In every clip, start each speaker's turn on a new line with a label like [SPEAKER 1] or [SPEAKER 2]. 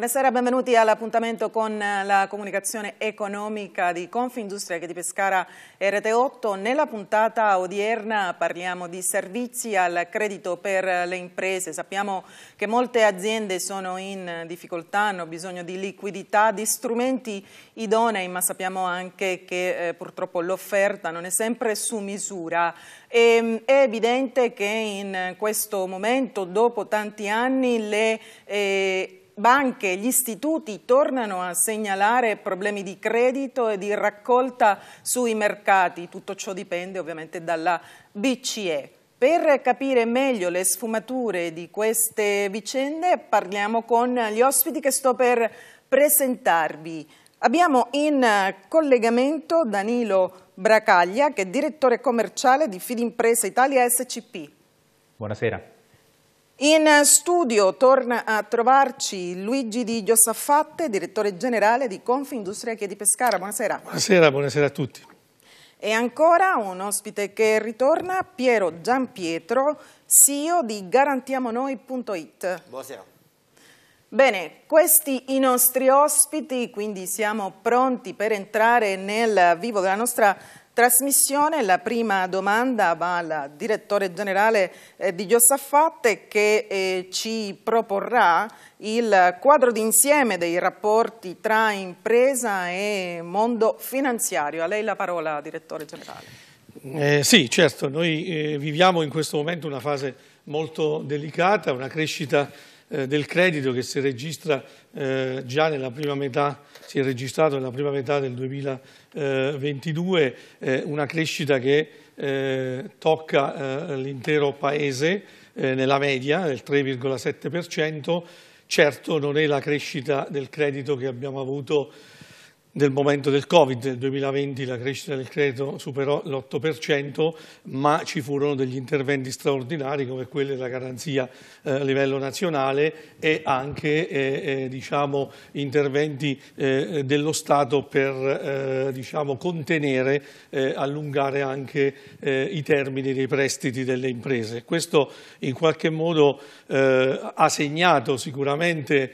[SPEAKER 1] Buonasera, benvenuti all'appuntamento con eh, la comunicazione economica di Confindustria che di Pescara RT8. Nella puntata odierna parliamo di servizi al credito per le imprese. Sappiamo che molte aziende sono in difficoltà, hanno bisogno di liquidità, di strumenti idonei, ma sappiamo anche che eh, purtroppo l'offerta non è sempre su misura. E, ehm, è evidente che in questo momento, dopo tanti anni, le eh, banche gli istituti tornano a segnalare problemi di credito e di raccolta sui mercati. Tutto ciò dipende ovviamente dalla BCE. Per capire meglio le sfumature di queste vicende parliamo con gli ospiti che sto per presentarvi. Abbiamo in collegamento Danilo Bracaglia che è direttore commerciale di Fidimpresa Italia SCP. Buonasera. In studio torna a trovarci Luigi Di Giossaffatte, direttore generale di Confindustria Chiedi Pescara. Buonasera.
[SPEAKER 2] Buonasera, buonasera a tutti.
[SPEAKER 1] E ancora un ospite che ritorna, Piero Giampietro, CEO di garantiamonoi.it. Buonasera. Bene, questi i nostri ospiti, quindi siamo pronti per entrare nel vivo della nostra trasmissione. La prima domanda va al direttore generale eh, di Giosaffatte che eh, ci proporrà il quadro d'insieme dei rapporti tra impresa e mondo finanziario. A lei la parola, direttore generale.
[SPEAKER 2] Eh, sì, certo, noi eh, viviamo in questo momento una fase molto delicata, una crescita eh, del credito che si registra eh, già nella prima metà, si è registrato nella prima metà del 2022, eh, una crescita che eh, tocca eh, l'intero Paese nella media del 3,7%, certo non è la crescita del credito che abbiamo avuto del momento del Covid, nel 2020 la crescita del credito superò l'8%, ma ci furono degli interventi straordinari come quelli della garanzia eh, a livello nazionale e anche eh, eh, diciamo, interventi eh, dello Stato per eh, diciamo, contenere, eh, allungare anche i termini dei prestiti delle imprese. Questo in qualche modo ha segnato sicuramente,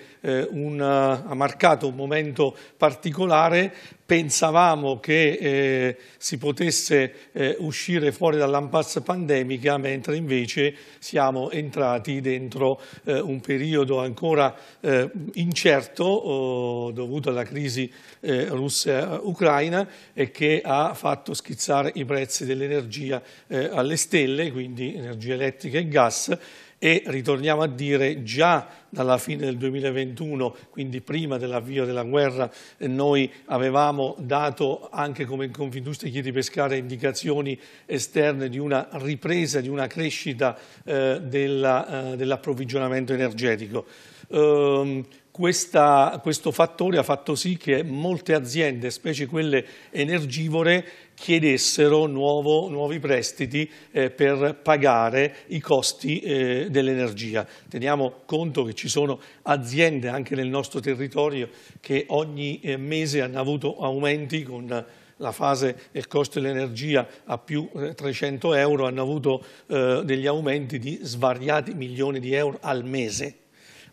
[SPEAKER 2] un, ha marcato un momento particolare fare, pensavamo che eh, si potesse eh, uscire fuori dall'impasse pandemica, mentre invece siamo entrati dentro eh, un periodo ancora eh, incerto oh, dovuto alla crisi eh, russa-ucraina eh, e che ha fatto schizzare i prezzi dell'energia alle stelle, quindi energia elettrica e gas, e ritorniamo a dire già dalla fine del 2021, quindi prima dell'avvio della guerra, eh, noi avevamo dato anche come Confindustria Chiedi Pescare indicazioni esterne di una ripresa, di una crescita eh, eh dell'approvvigionamento energetico. Um, questa, questo fattore ha fatto sì che molte aziende, specie quelle energivore, chiedessero nuovo, nuovi prestiti eh, per pagare i costi eh, dell'energia. Teniamo conto che ci sono aziende anche nel nostro territorio che ogni eh, mese hanno avuto aumenti con la fase del costo dell'energia a più 300 eh, euro, hanno avuto eh, degli aumenti di svariati milioni di euro al mese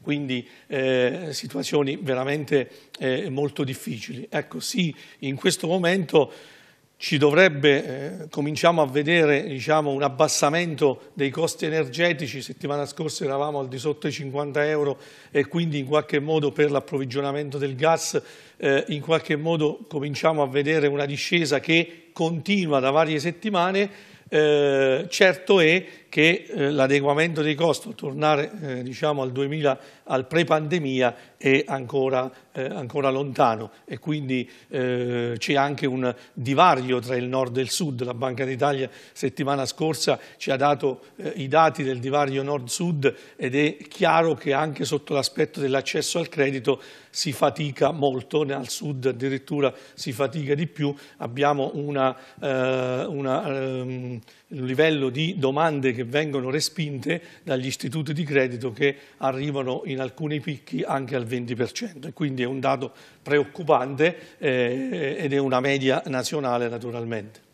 [SPEAKER 2] quindi eh, situazioni veramente eh, molto difficili. Ecco, sì, in questo momento ci dovrebbe, eh, cominciamo a vedere diciamo, un abbassamento dei costi energetici, settimana scorsa eravamo al di sotto i 50 euro e quindi in qualche modo per l'approvvigionamento del gas eh, in qualche modo cominciamo a vedere una discesa che continua da varie settimane, eh, certo è che eh, l'adeguamento dei costi, tornare eh, diciamo al, 2000, al pre-pandemia, è ancora, eh, ancora, lontano e quindi eh, c'è anche un divario tra il nord e il sud. La Banca d'Italia settimana scorsa ci ha dato eh, i dati del divario nord-sud ed è chiaro che anche sotto l'aspetto dell'accesso al credito si fatica molto, al sud addirittura si fatica di più. Abbiamo una... Eh, una um, livello di domande che vengono respinte dagli istituti di credito che arrivano in alcuni picchi anche al 20%. E quindi è un dato preoccupante eh, ed è una media nazionale naturalmente.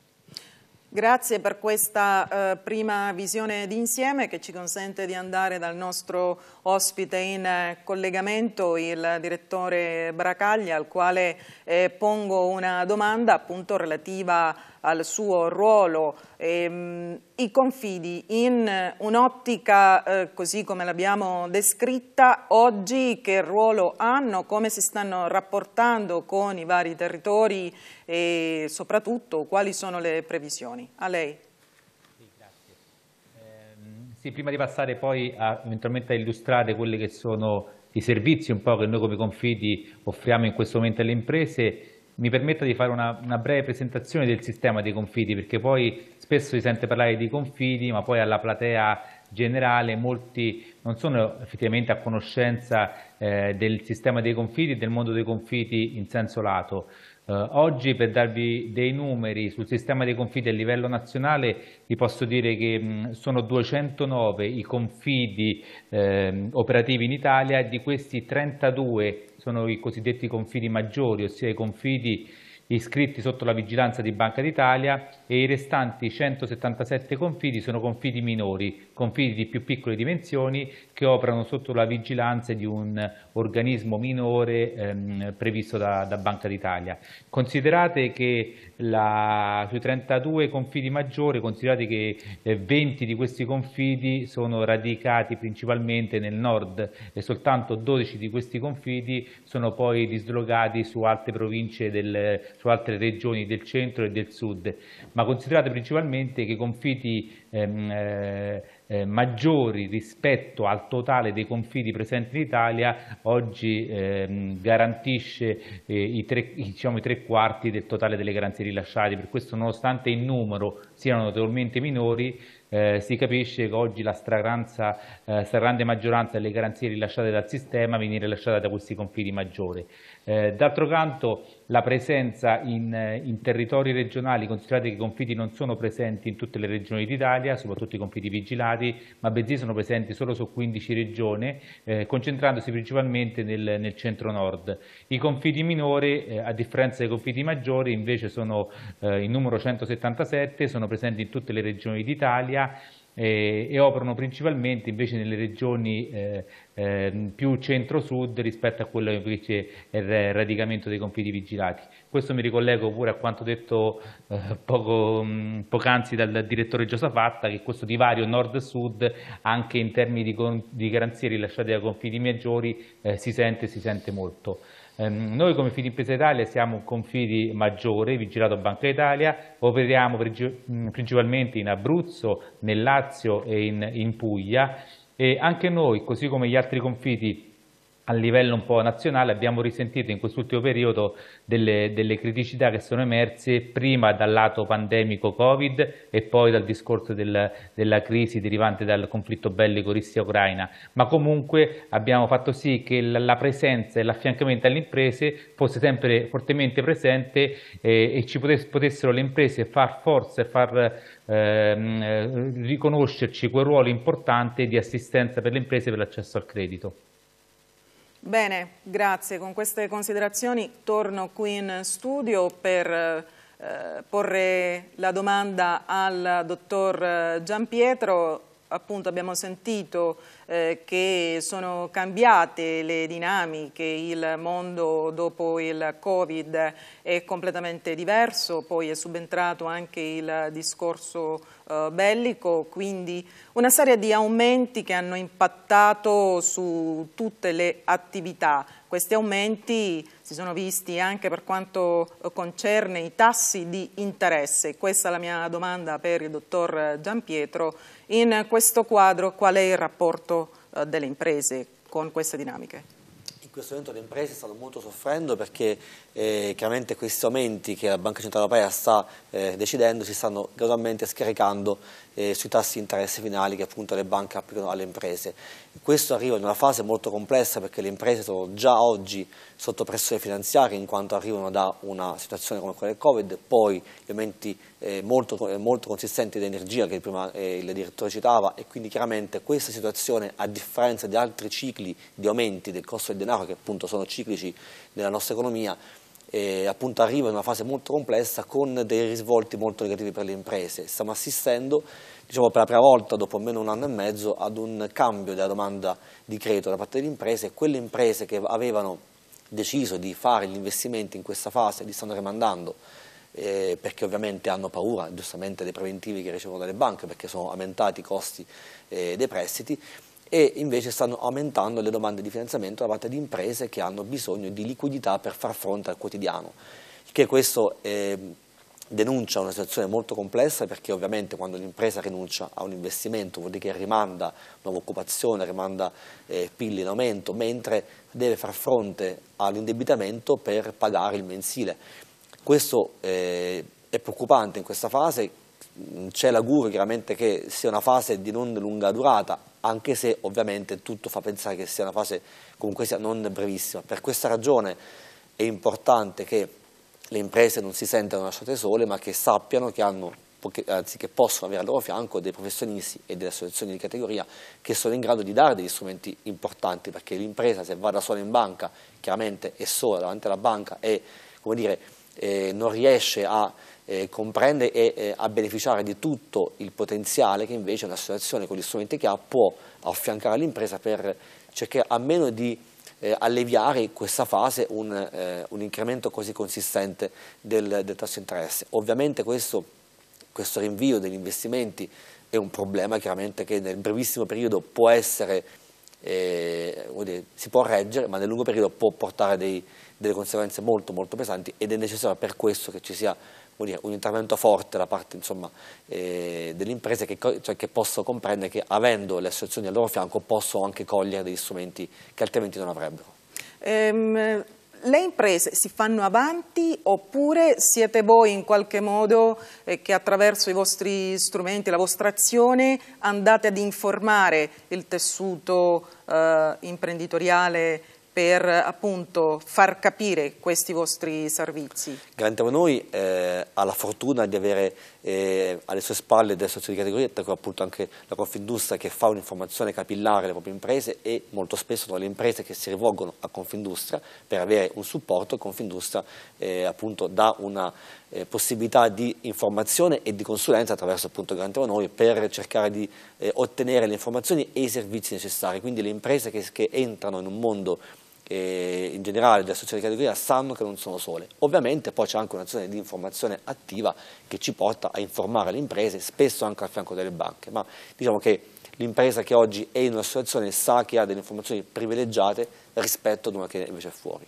[SPEAKER 1] Grazie per questa eh, prima visione d'insieme che ci consente di andare dal nostro ospite in eh, collegamento, il direttore Bracaglia, al quale eh, pongo una domanda appunto relativa a al suo ruolo, ehm, i confidi in un'ottica eh, così come l'abbiamo descritta oggi che ruolo hanno, come si stanno rapportando con i vari territori e soprattutto quali sono le previsioni. A lei. Sì,
[SPEAKER 3] ehm, prima di passare poi a, eventualmente a illustrare quelli che sono i servizi un po' che noi come Confidi offriamo in questo momento alle imprese, mi permetta di fare una, una, breve presentazione del sistema dei confidi, perché poi spesso si sente parlare di confidi, ma poi alla platea generale molti non sono effettivamente a conoscenza eh, del sistema dei confidi e del mondo dei confidi in senso lato. Eh, oggi per darvi dei numeri sul sistema dei confidi a livello nazionale vi posso dire che mh, sono 209 i confidi eh, operativi in Italia, e di questi 32 sono i cosiddetti confidi maggiori, ossia i confidi iscritti sotto la vigilanza di Banca d'Italia e i restanti 177 confidi sono confidi minori, con figli di più piccole dimensioni che operano sotto la vigilanza di un organismo minore ehm, previsto da, da Banca d'Italia. Considerate che la, sui 32 confidi maggiori, considerate che eh, 20 di questi confidi sono radicati principalmente nel nord e soltanto 12 di questi confidi sono poi dislocati su altre province, del, su altre regioni del centro e del sud, ma considerate principalmente che i confidi ehm, eh, eh, maggiori rispetto al totale dei confidi presenti in Italia oggi ehm, garantisce eh, i, tre, diciamo, i, tre, quarti del totale delle garanzie rilasciate, per questo nonostante il numero siano notevolmente minori eh, si capisce che oggi la eh, stragrande maggioranza delle garanzie rilasciate dal sistema viene rilasciata da questi confidi maggiori. Eh, D'altro canto la presenza in, eh, in, territori regionali, considerate che i confidi non sono presenti in tutte le regioni d'Italia, soprattutto i confidi vigilati, ma bensì sono presenti solo su 15 regioni, eh, concentrandosi principalmente nel, nel centro-nord. I confidi minori, eh, a differenza dei confidi maggiori, invece sono eh, in numero 177, sono presenti in tutte le regioni d'Italia, e, e operano principalmente invece nelle regioni eh, eh, più centro-sud rispetto a quello che invece è eh, il radicamento dei confini vigilati. Questo mi ricollego pure a quanto detto eh, poco, mm, poc'anzi dal direttore Giosafatta che questo divario nord-sud anche in termini di, di, garanzie rilasciate dai confini maggiori eh, si sente e si sente molto. Ehm, noi come Filippesa Italia siamo un confidi maggiore, vigilato Banca Italia, operiamo mm, principalmente in Abruzzo, nel Lazio e in, in Puglia e anche noi, così come gli altri confidi a livello un po' nazionale abbiamo risentito in quest'ultimo periodo delle, delle, criticità che sono emerse prima dal lato pandemico Covid e poi dal discorso del, della crisi derivante dal conflitto bellico Russia-Ucraina, ma comunque abbiamo fatto sì che la, la presenza e l'affiancamento alle imprese fosse sempre fortemente presente eh, e ci potess potessero le imprese far forza e far ehm, riconoscerci quel ruolo importante di assistenza per le imprese per l'accesso al credito.
[SPEAKER 1] Bene, grazie. Con queste considerazioni torno qui in studio per eh, porre la domanda al dottor eh, Giampietro appunto abbiamo sentito eh, che sono cambiate le dinamiche, il mondo dopo il Covid è completamente diverso, poi è subentrato anche il discorso eh, bellico, quindi una serie di aumenti che hanno impattato su tutte le attività. Questi aumenti si sono visti anche per quanto concerne i tassi di interesse. Questa è la mia domanda per il dottor Giampietro. In questo quadro qual è il rapporto eh, delle imprese con queste dinamiche?
[SPEAKER 4] questo momento le imprese stanno molto soffrendo perché eh, chiaramente questi aumenti che la Banca Centrale Europea sta eh, decidendo si stanno gradualmente scaricando eh, sui tassi di interesse finali che appunto le banche applicano alle imprese. Questo arriva in una fase molto complessa perché le imprese sono già oggi sotto pressione finanziaria in quanto arrivano da una situazione come quella del Covid, poi gli aumenti eh, molto, eh, molto, consistente di energia che prima eh, il direttore citava e quindi chiaramente questa situazione a differenza di altri cicli di aumenti del costo del denaro che appunto sono ciclici nella nostra economia eh, appunto arriva in una fase molto complessa con dei risvolti molto negativi per le imprese stiamo assistendo diciamo, per la prima volta dopo almeno un anno e mezzo ad un cambio della domanda di credito da parte delle imprese e quelle imprese che avevano deciso di fare gli investimenti in questa fase li stanno rimandando eh, perché ovviamente hanno paura giustamente dei preventivi che ricevono dalle banche perché sono aumentati i costi eh, dei prestiti e invece stanno aumentando le domande di finanziamento da parte di imprese che hanno bisogno di liquidità per far fronte al quotidiano, che questo eh, denuncia una situazione molto complessa perché ovviamente quando l'impresa rinuncia a un investimento vuol dire che rimanda nuova occupazione, rimanda eh, PIL in aumento, mentre deve far fronte all'indebitamento per pagare il mensile questo eh, è preoccupante in questa fase, c'è l'augurio chiaramente che sia una fase di non lunga durata, anche se ovviamente tutto fa pensare che sia una fase comunque sia non brevissima. Per questa ragione è importante che le imprese non si sentano lasciate sole, ma che sappiano che hanno anzi che possono avere al loro fianco dei professionisti e delle associazioni di categoria che sono in grado di dare degli strumenti importanti perché l'impresa se va da sola in banca chiaramente è sola davanti alla banca e come dire, eh, non riesce a eh, comprendere e eh, a beneficiare di tutto il potenziale che invece un'associazione con gli strumenti che ha può affiancare all'impresa per cercare a meno di eh, alleviare in questa fase un, eh, un incremento così consistente del, del tasso di interesse. Ovviamente questo, questo rinvio degli investimenti è un problema chiaramente che nel brevissimo periodo può essere eh, dire, si può reggere, ma nel lungo periodo può portare dei, delle conseguenze molto, molto pesanti ed è necessario per questo che ci sia dire, un intervento forte da parte insomma, eh, delle imprese che, cioè, che possono comprendere che avendo le associazioni al loro fianco possono anche cogliere degli strumenti che altrimenti non avrebbero.
[SPEAKER 1] Ehm, le imprese si fanno avanti oppure siete voi in qualche modo eh, che attraverso i vostri strumenti, la vostra azione andate ad informare il tessuto eh, imprenditoriale per appunto far capire questi vostri servizi?
[SPEAKER 4] Garantiamo noi eh, ha fortuna di avere eh, alle sue spalle del socio di categoria, ecco appunto anche la Confindustria che fa un'informazione capillare alle proprie imprese e molto spesso sono le imprese che si rivolgono a Confindustria per avere un supporto e Confindustria eh, appunto dà una eh, possibilità di informazione e di consulenza attraverso appunto Grante Noi per cercare di eh, ottenere le informazioni e i servizi necessari, quindi le imprese che, che entrano in un mondo eh, in generale delle associazioni di categoria sanno che non sono sole. Ovviamente poi c'è anche un'azione di informazione attiva che ci porta a informare le imprese, spesso anche al fianco delle banche, ma diciamo che l'impresa che oggi è in una situazione sa che ha delle informazioni privilegiate rispetto ad una che invece è fuori.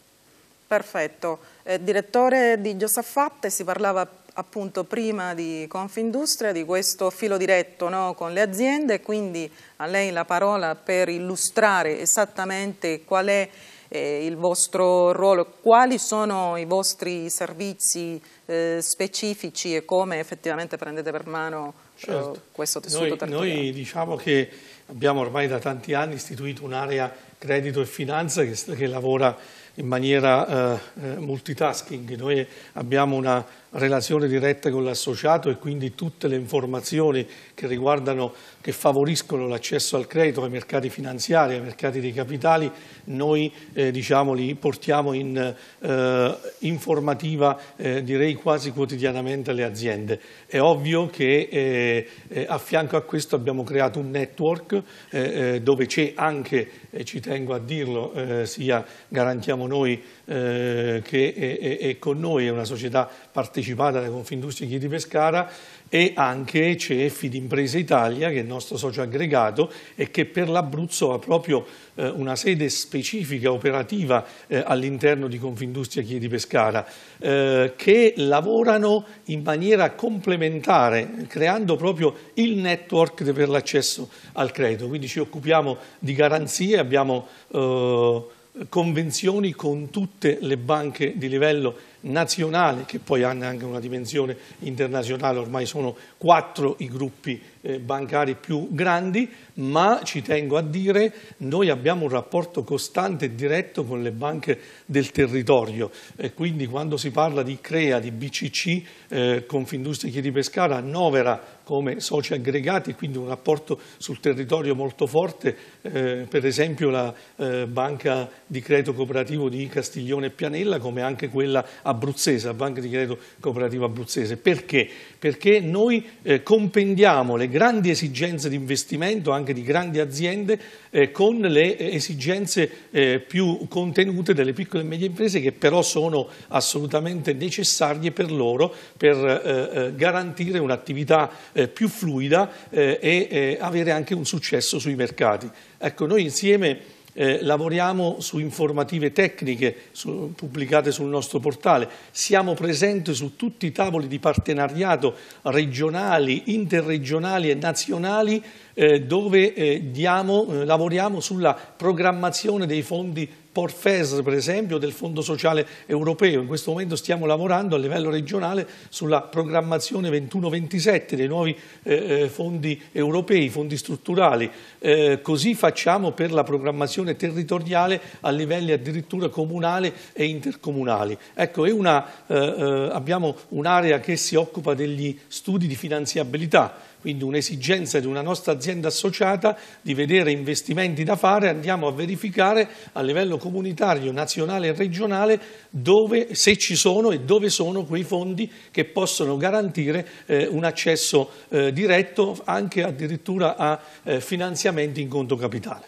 [SPEAKER 1] Perfetto. Eh, direttore di Giosaffatte, si parlava appunto prima di Confindustria, di questo filo diretto no, con le aziende, quindi a lei la parola per illustrare esattamente qual è eh, il vostro ruolo, quali sono i vostri servizi eh, specifici e come effettivamente prendete per mano eh, certo. eh, questo tessuto noi, territoriale?
[SPEAKER 2] Noi diciamo che abbiamo ormai da tanti anni istituito un'area credito e finanza che, che lavora in maniera eh, eh, multitasking, noi abbiamo una relazione diretta con l'associato e quindi tutte le informazioni che riguardano, che favoriscono l'accesso al credito, ai mercati finanziari, ai mercati dei capitali, noi eh, diciamo, li portiamo in eh, informativa eh, direi quasi quotidianamente alle aziende. È ovvio che eh, eh, a fianco a questo abbiamo creato un network eh, dove c'è anche, ci tengo a dirlo, sia Garantiamo Noi che è, è, è con noi, è una società partecipante partecipata da Confindustria Chiedi Pescara e anche c'è Impresa Italia, che è il nostro socio aggregato e che per l'Abruzzo ha proprio eh, una sede specifica operativa eh, all'interno di Confindustria Chiedi Pescara, eh, che lavorano in maniera complementare, creando proprio il network per l'accesso al credito. Quindi ci occupiamo di garanzie, abbiamo eh, convenzioni con tutte le banche di livello nazionale che poi hanno anche una dimensione internazionale, ormai sono quattro i gruppi eh, bancari più grandi, ma ci tengo a dire noi abbiamo un rapporto costante e diretto con le banche del territorio e quindi quando si parla di CREA, di BCC, eh, Confindustria Chieri Pescara annovera come soci aggregati, quindi un rapporto sul territorio molto forte, eh, per esempio la eh, banca di credito cooperativo di Castiglione e Pianella, come anche quella abruzzese, la banca di credito cooperativo abruzzese. Perché? Perché noi eh, compendiamo le grandi esigenze di investimento anche di grandi aziende eh, con le esigenze eh, più contenute delle piccole e medie imprese che però sono assolutamente necessarie per loro per eh, eh, garantire un'attività eh, più fluida e avere anche un successo sui mercati. Ecco, noi insieme eh, lavoriamo su informative tecniche su, pubblicate sul nostro portale, siamo presenti su tutti i tavoli di partenariato regionali, interregionali e nazionali eh, dove eh, diamo, eh, lavoriamo sulla programmazione dei fondi Porfes, per esempio, del Fondo Sociale Europeo. In questo momento stiamo lavorando a livello regionale sulla programmazione 21-27 dei nuovi eh, eh, fondi europei, fondi strutturali. Eh, così facciamo per la programmazione territoriale a livelli addirittura comunali e intercomunali. Ecco, una, eh, eh, abbiamo un'area che si occupa degli studi di finanziabilità quindi un'esigenza di una nostra azienda associata di vedere investimenti da fare, andiamo a verificare a livello comunitario, nazionale e regionale dove, se ci sono e dove sono quei fondi che possono garantire eh, un accesso eh, diretto anche addirittura a eh, finanziamenti in conto capitale.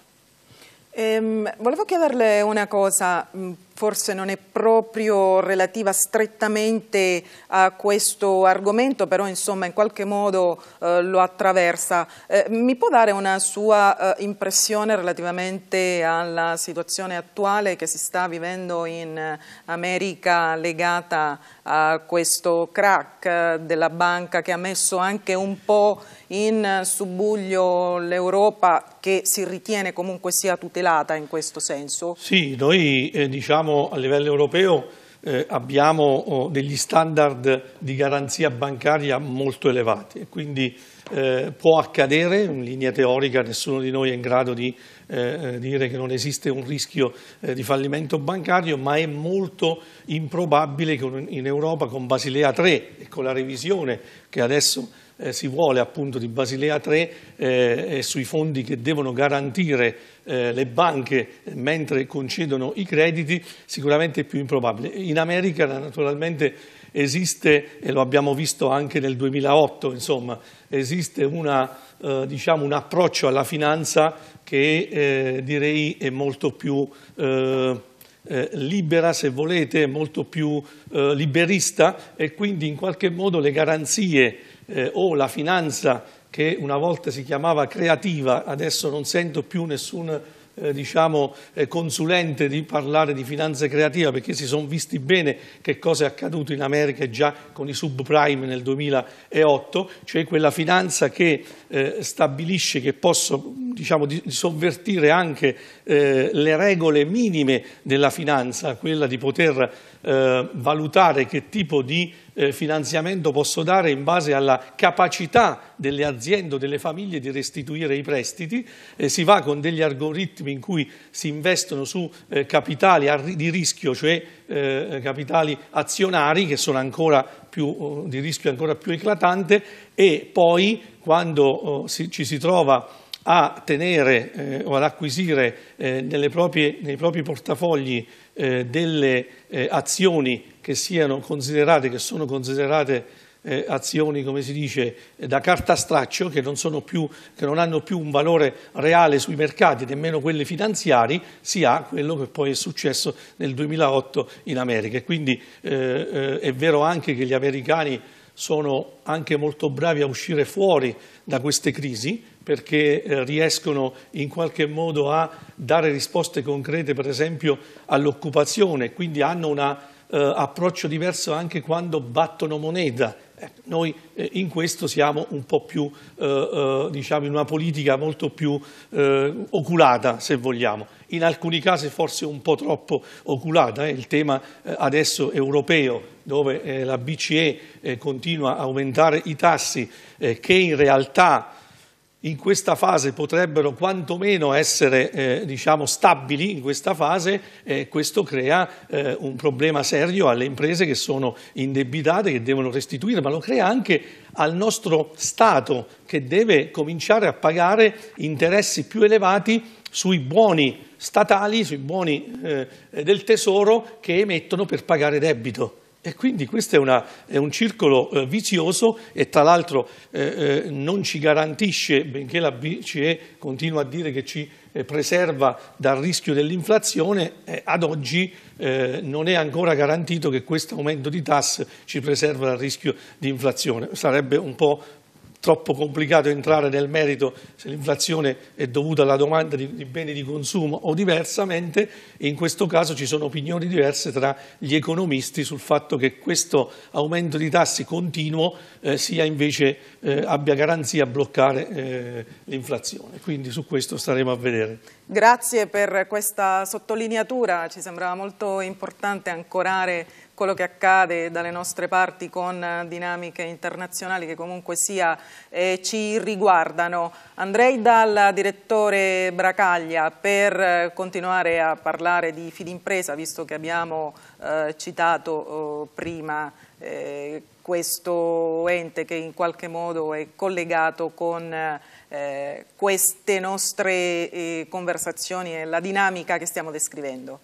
[SPEAKER 1] Ehm, volevo chiederle una cosa forse non è proprio relativa strettamente a questo argomento, però insomma in qualche modo eh, lo attraversa. Eh, mi può dare una sua eh, impressione relativamente alla situazione attuale che si sta vivendo in America legata a questo crack eh, della banca che ha messo anche un po' in subuglio l'Europa che si ritiene comunque sia tutelata in questo senso?
[SPEAKER 2] Sì, noi eh, diciamo a livello europeo eh, abbiamo oh, degli standard di garanzia bancaria molto elevati e quindi eh, può accadere, in linea teorica nessuno di noi è in grado di eh, eh dire che non esiste un rischio eh, di fallimento bancario, ma è molto improbabile che in Europa con Basilea 3 e con la revisione che adesso eh, si vuole appunto di Basilea 3 eh, e eh, sui fondi che devono garantire eh, le banche mentre concedono i crediti sicuramente è più improbabile. In America naturalmente esiste, e lo abbiamo visto anche nel 2008, insomma, esiste una, eh, diciamo, un approccio alla finanza che eh, direi è molto più... Eh, libera, se volete, molto più eh, liberista e quindi in qualche modo le garanzie eh, o la finanza che una volta si chiamava creativa, adesso non sento più nessun eh, diciamo, eh, consulente di parlare di finanza creativa perché si sono visti bene che cosa è accaduto in America già con i subprime nel 2008, cioè quella finanza che eh, stabilisce che posso diciamo, di, sovvertire anche eh, le regole minime della finanza, quella di poter eh, valutare che tipo di eh, finanziamento posso dare in base alla capacità delle aziende o delle famiglie di restituire i prestiti, eh, si va con degli algoritmi in cui si investono su eh, capitali di rischio, cioè eh, capitali azionari che sono ancora più, oh, di rischio ancora più eclatante e poi quando oh, si, ci si trova a tenere eh, o ad acquisire eh, proprie, nei propri portafogli delle azioni che siano considerate, che sono considerate eh, azioni, come si dice, eh, da carta straccio, che non, più, che non, hanno più un valore reale sui mercati, nemmeno quelli finanziari, si ha quello che poi è successo nel 2008 in America. E quindi eh, eh, è vero anche che gli americani sono anche molto bravi a uscire fuori da queste crisi, perché eh, riescono in qualche modo a dare risposte concrete, per esempio, all'occupazione, quindi hanno una eh, approccio diverso anche quando battono moneta. Eh, noi eh, in questo siamo un po' più, eh, eh, diciamo, in una politica molto più oculata, se vogliamo. In alcuni casi forse un po' troppo oculata, il tema adesso europeo, dove la BCE continua a aumentare i tassi, che in realtà in questa fase potrebbero quantomeno essere eh, diciamo stabili in questa fase, eh, questo crea eh, un problema serio alle imprese che sono indebitate, che devono restituire, ma lo crea anche al nostro Stato che deve cominciare a pagare interessi più elevati sui buoni statali, sui buoni eh, del tesoro che emettono per pagare debito. E quindi questo è, una, è un circolo eh, vizioso e tra l'altro eh, eh non ci garantisce, benché la BCE continua a dire che ci eh, preserva dal rischio dell'inflazione, eh, ad oggi eh, non è ancora garantito che questo aumento di tasse ci preserva dal rischio di inflazione. Sarebbe un po' troppo complicato entrare nel merito se l'inflazione è dovuta alla domanda di, di, beni di consumo o diversamente, in questo caso ci sono opinioni diverse tra gli economisti sul fatto che questo aumento di tassi continuo eh, sia invece, eh, abbia garanzia a bloccare eh, l'inflazione. Quindi su questo staremo a vedere.
[SPEAKER 1] Grazie per questa sottolineatura, ci sembrava molto importante ancorare quello che accade dalle nostre parti con eh, dinamiche internazionali che comunque sia eh, ci riguardano. Andrei dal direttore Bracaglia per eh, continuare a parlare di Fidimpresa, visto che abbiamo eh, citato oh, eh, prima questo ente che in qualche modo è collegato con eh, queste nostre conversazioni e la dinamica che stiamo descrivendo.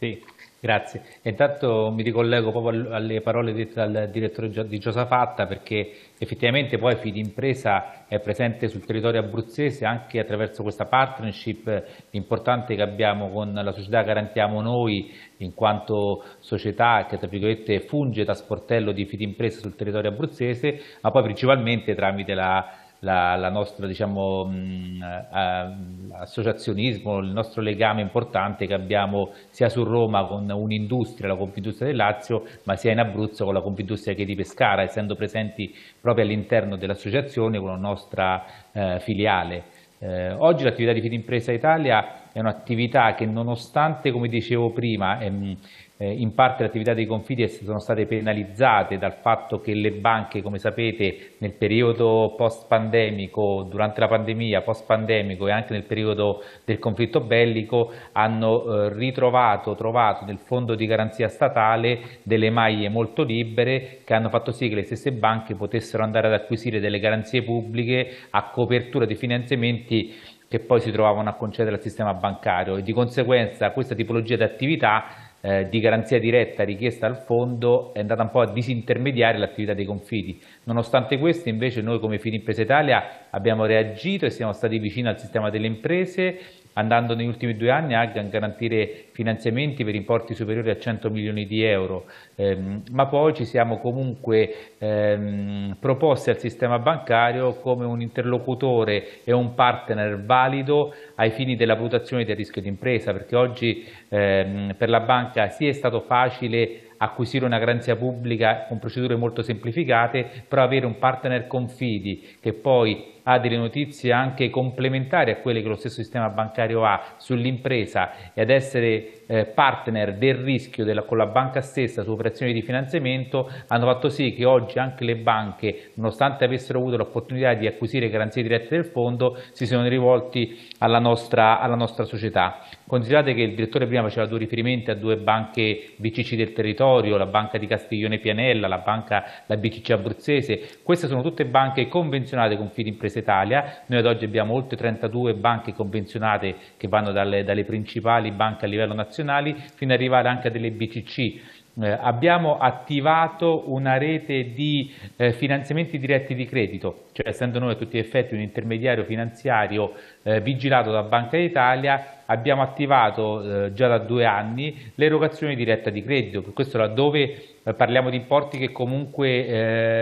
[SPEAKER 3] Sì. Grazie. Intanto mi ricollego proprio alle parole dette dal direttore di Giosafatta perché effettivamente poi Fidimpresa è presente sul territorio abruzzese anche attraverso questa partnership importante che abbiamo con la società Garantiamo Noi in quanto società che tra virgolette funge da sportello di Fidimpresa sul territorio abruzzese ma poi principalmente tramite la la, la nostra, diciamo, mh, mm, eh, associazionismo, il nostro legame importante che abbiamo sia su Roma con un'industria, la Confindustria del Lazio, ma sia in Abruzzo con la Confindustria che di Pescara, essendo presenti proprio all'interno dell'associazione con la nostra eh, filiale. Eh, oggi l'attività di Fidimpresa Italia è un'attività che nonostante, come dicevo prima, è, ehm, eh, in parte le attività dei Confides sono state penalizzate dal fatto che le banche, come sapete, nel periodo post-pandemico, durante la pandemia, post-pandemico e anche nel periodo del conflitto bellico, hanno eh, ritrovato, trovato nel fondo di garanzia statale delle maglie molto libere che hanno fatto sì che le stesse banche potessero andare ad acquisire delle garanzie pubbliche a copertura dei finanziamenti che poi si trovavano a concedere al sistema bancario e di conseguenza questa tipologia di attività eh, di garanzia diretta richiesta al fondo è andata un po' a disintermediare l'attività dei confidi. Nonostante questo invece noi come Filimpresa Italia abbiamo reagito e siamo stati vicini al sistema delle imprese andando negli ultimi due anni anche a garantire finanziamenti per importi superiori a 100 milioni di euro, ehm, ma poi ci siamo comunque ehm, proposti al sistema bancario come un interlocutore e un partner valido ai fini della valutazione del rischio d'impresa, perché oggi ehm, per la banca sì è stato facile acquisire una garanzia pubblica con procedure molto semplificate, però avere un partner con fidi che poi ha delle notizie anche complementari a quelle che lo stesso sistema bancario ha sull'impresa e ad essere eh, partner del rischio della, con la banca stessa su operazioni di finanziamento hanno fatto sì che oggi anche le banche, nonostante avessero avuto l'opportunità di acquisire garanzie dirette del fondo, si sono rivolti alla nostra, alla nostra società. Considerate che il direttore prima faceva due riferimenti a due banche BCC del territorio, la banca di Castiglione Pianella, la banca la BCC Abruzzese, queste sono tutte banche convenzionate con Fili Impresa Italia, noi ad oggi abbiamo oltre 32 banche convenzionate che vanno dalle, dalle principali banche a livello nazionale internazionali fino ad arrivare anche a delle BCC. Eh, abbiamo attivato una rete di eh, finanziamenti diretti di credito, cioè essendo noi a tutti gli effetti un intermediario finanziario eh, vigilato da Banca d'Italia, abbiamo attivato eh, già da due anni l'erogazione diretta di credito, questo laddove eh, parliamo di importi che comunque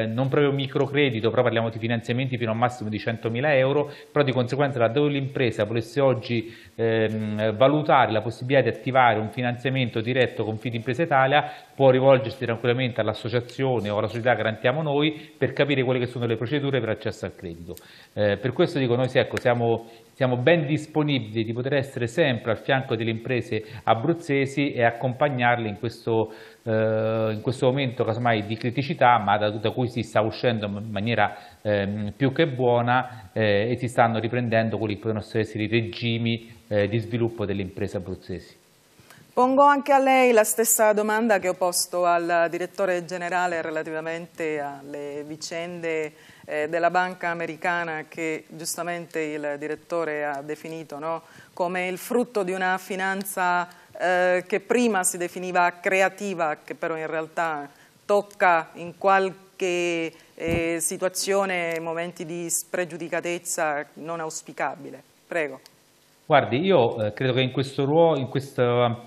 [SPEAKER 3] eh, non proprio microcredito, però parliamo di finanziamenti fino a un massimo di 100.000 euro, però di conseguenza laddove l'impresa volesse oggi ehm, valutare la possibilità di attivare un finanziamento diretto con Impresa Italia, può rivolgersi tranquillamente all'associazione o alla società Garantiamo Noi per capire quelle che sono le procedure per accesso al credito. Eh, per questo dico noi sì, ecco, siamo siamo ben disponibili di poter essere sempre al fianco delle imprese abruzzesi e accompagnarle in questo, eh, in questo momento casomai di criticità, ma da, da, cui si sta uscendo in maniera eh, più che buona eh, e si stanno riprendendo quelli che possono essere i regimi eh, di sviluppo delle imprese abruzzesi.
[SPEAKER 1] Pongo anche a lei la stessa domanda che ho posto al direttore generale relativamente alle vicende eh, della banca americana che giustamente il direttore ha definito no? come il frutto di una finanza eh, che prima si definiva creativa, che però in realtà tocca in qualche eh, situazione momenti di spregiudicatezza non auspicabile. Prego.
[SPEAKER 3] Guardi, io eh, credo che in questo ruolo, in questa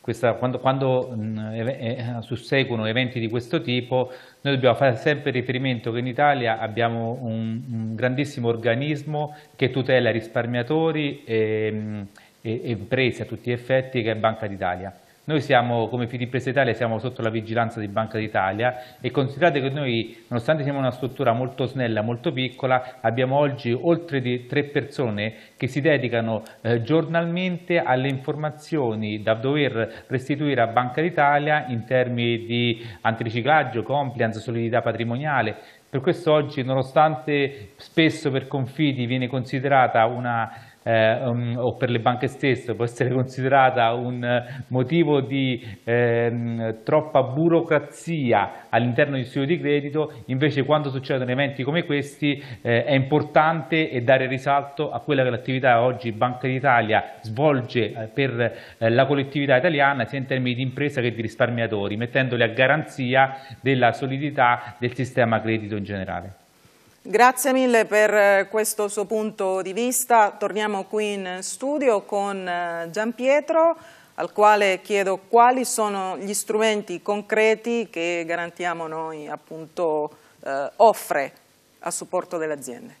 [SPEAKER 3] questa, quando, quando mm, eh, susseguono eventi di questo tipo, noi dobbiamo fare sempre riferimento che in Italia abbiamo un, un grandissimo organismo che tutela risparmiatori e, mm, e, e imprese a tutti gli effetti, che è Banca d'Italia. Noi siamo, come Filippesa Italia, siamo sotto la vigilanza di Banca d'Italia e considerate che noi, nonostante siamo una struttura molto snella, molto piccola, abbiamo oggi oltre di tre persone che si dedicano eh, giornalmente alle informazioni da dover restituire a Banca d'Italia in termini di antiriciclaggio, compliance, solidità patrimoniale, per questo oggi, nonostante spesso per confidi viene considerata una eh, um, o per le banche stesse può essere considerata un motivo di ehm, troppa burocrazia all'interno di studio di credito, invece quando succedono eventi come questi eh, è importante dare risalto a quella che l'attività oggi Banca d'Italia svolge eh, per eh, la collettività italiana sia in termini di impresa che di risparmiatori, mettendoli a garanzia della solidità del sistema credito in generale.
[SPEAKER 1] Grazie mille per eh, questo suo punto di vista. Torniamo qui in studio con eh, Gian Pietro, al quale chiedo quali sono gli strumenti concreti che Garantiamo Noi appunto, eh, offre a supporto delle aziende.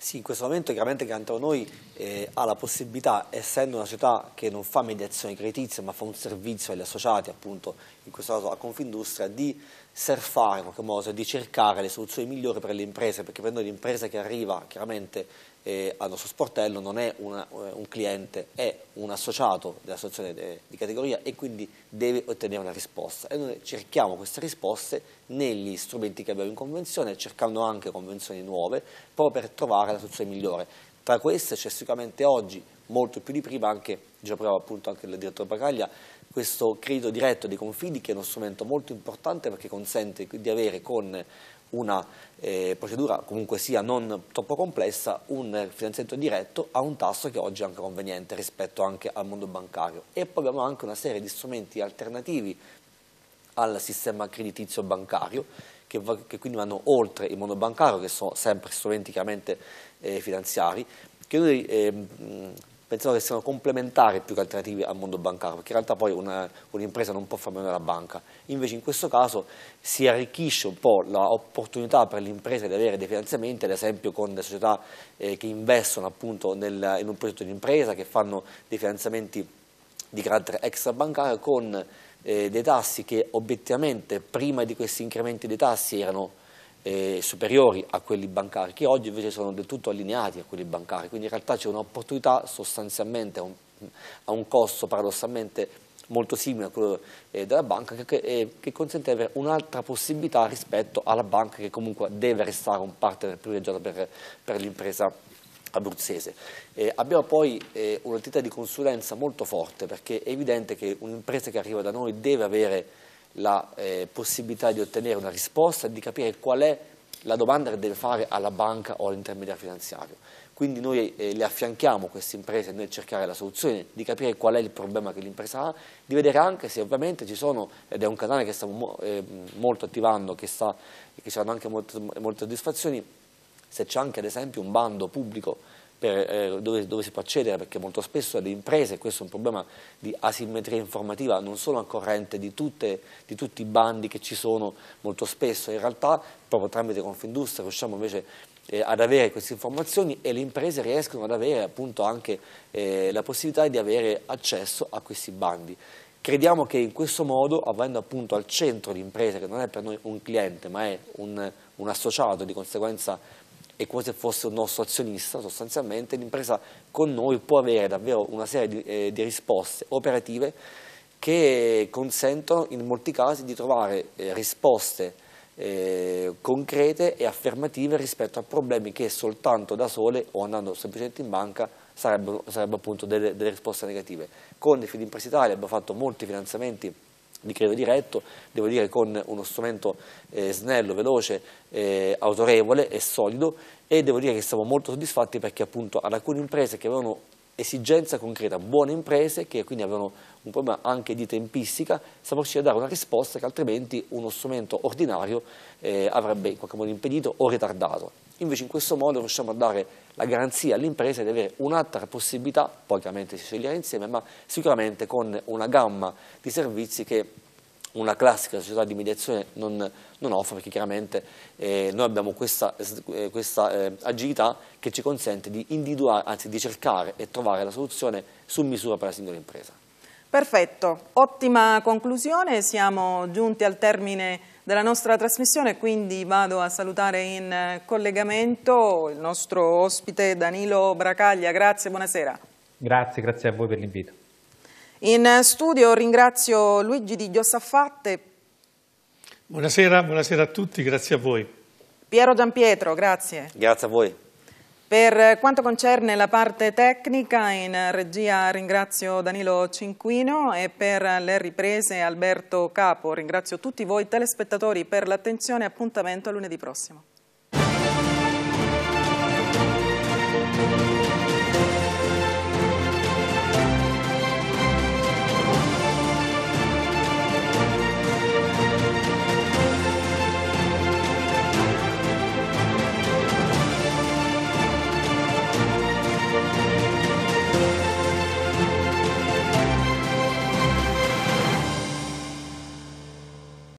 [SPEAKER 4] Sì, in questo momento chiaramente Cantano Noi eh, ha la possibilità, essendo una società che non fa mediazione creditizia ma fa un servizio agli associati, appunto in questo caso a Confindustria, di surfare in qualche modo, cioè di cercare le soluzioni migliori per le imprese, perché per noi l'impresa che arriva chiaramente eh, al nostro sportello non è una, eh, un cliente, è un associato dell'associazione de, eh, di categoria e quindi deve ottenere una risposta. E noi cerchiamo queste risposte negli strumenti che abbiamo in convenzione, cercando anche convenzioni nuove, proprio per trovare la soluzione migliore. Tra queste c'è sicuramente oggi, molto più di prima, anche, già prova appunto anche il direttore Bagaglia, questo credito diretto dei confidi che è uno strumento molto importante perché consente di avere con una eh, procedura comunque sia non troppo complessa, un finanziamento diretto a un tasso che oggi è anche conveniente rispetto anche al mondo bancario. E poi abbiamo anche una serie di strumenti alternativi al sistema creditizio bancario che, va, che quindi vanno oltre il mondo bancario, che sono sempre strumenti chiaramente eh, finanziari, che noi eh, pensano che siano complementari più che alternativi al mondo bancario, perché in realtà poi un'impresa un non può far meno della banca. Invece in questo caso si arricchisce un po' l'opportunità per l'impresa di avere dei finanziamenti, ad esempio con le società eh, che investono appunto nel, in un progetto di impresa, che fanno dei finanziamenti di carattere extrabancario con eh, dei tassi che obiettivamente prima di questi incrementi dei tassi erano eh, superiori a quelli bancari, che oggi invece sono del tutto allineati a quelli bancari, quindi in realtà c'è un'opportunità sostanzialmente a un, a un, costo paradossalmente molto simile a quello eh, della banca, che, che, eh, che consente di avere un'altra possibilità rispetto alla banca che comunque deve restare un partner privilegiato per, per l'impresa abruzzese. Eh, abbiamo poi eh, un'entità di consulenza molto forte perché è evidente che un'impresa che arriva da noi deve avere la eh, possibilità di ottenere una risposta e di capire qual è la domanda che deve fare alla banca o all'intermediario finanziario. Quindi noi eh, le affianchiamo queste imprese nel cercare la soluzione, di capire qual è il problema che l'impresa ha, di vedere anche se ovviamente ci sono, ed è un canale che stiamo mo, eh, molto attivando, che, sta, che ci danno anche molte, molte soddisfazioni, se c'è anche ad esempio un bando pubblico per, eh, dove, dove, si può accedere, perché molto spesso le imprese, questo è un problema di asimmetria informativa, non sono al corrente di, tutte, di tutti i bandi che ci sono molto spesso, in realtà proprio tramite Confindustria riusciamo invece eh, ad avere queste informazioni e le imprese riescono ad avere appunto anche eh, la possibilità di avere accesso a questi bandi. Crediamo che in questo modo, avendo appunto al centro l'impresa, che non è per noi un cliente ma è un, un associato, di conseguenza è come se fosse un nostro azionista sostanzialmente, l'impresa con noi può avere davvero una serie di, eh, di risposte operative che consentono in molti casi di trovare eh, risposte eh, concrete e affermative rispetto a problemi che soltanto da sole o andando semplicemente in banca sarebbero, sarebbero appunto delle, delle risposte negative. Con Fidimpresa Italia abbiamo fatto molti finanziamenti di credito diretto, devo dire con uno strumento eh, snello, veloce, eh, autorevole e solido e devo dire che siamo molto soddisfatti perché appunto ad alcune imprese che avevano esigenza concreta, buone imprese che quindi avevano un problema anche di tempistica, siamo riusciti a dare una risposta che altrimenti uno strumento ordinario eh, avrebbe in qualche modo impedito o ritardato. Invece in questo modo riusciamo a dare la garanzia all'impresa di avere un'altra possibilità, poi chiaramente si sceglierà insieme, ma sicuramente con una gamma di servizi che una classica società di mediazione non, non offre perché chiaramente eh, noi abbiamo questa, eh, questa eh, agilità che ci consente di individuare, anzi di cercare e trovare la soluzione su misura per la singola impresa.
[SPEAKER 1] Perfetto, ottima conclusione, siamo giunti al termine della nostra trasmissione, quindi vado a salutare in collegamento il nostro ospite Danilo Bracaglia. Grazie, buonasera.
[SPEAKER 3] Grazie, grazie a voi per l'invito.
[SPEAKER 1] In studio ringrazio Luigi Di Giosaffatte.
[SPEAKER 2] Buonasera, buonasera a tutti, grazie a voi.
[SPEAKER 1] Piero Giampietro, grazie.
[SPEAKER 4] Grazie a voi.
[SPEAKER 1] Per quanto concerne la parte tecnica, in regia ringrazio Danilo Cinquino e per le riprese Alberto Capo. Ringrazio tutti voi telespettatori per l'attenzione e appuntamento a lunedì prossimo.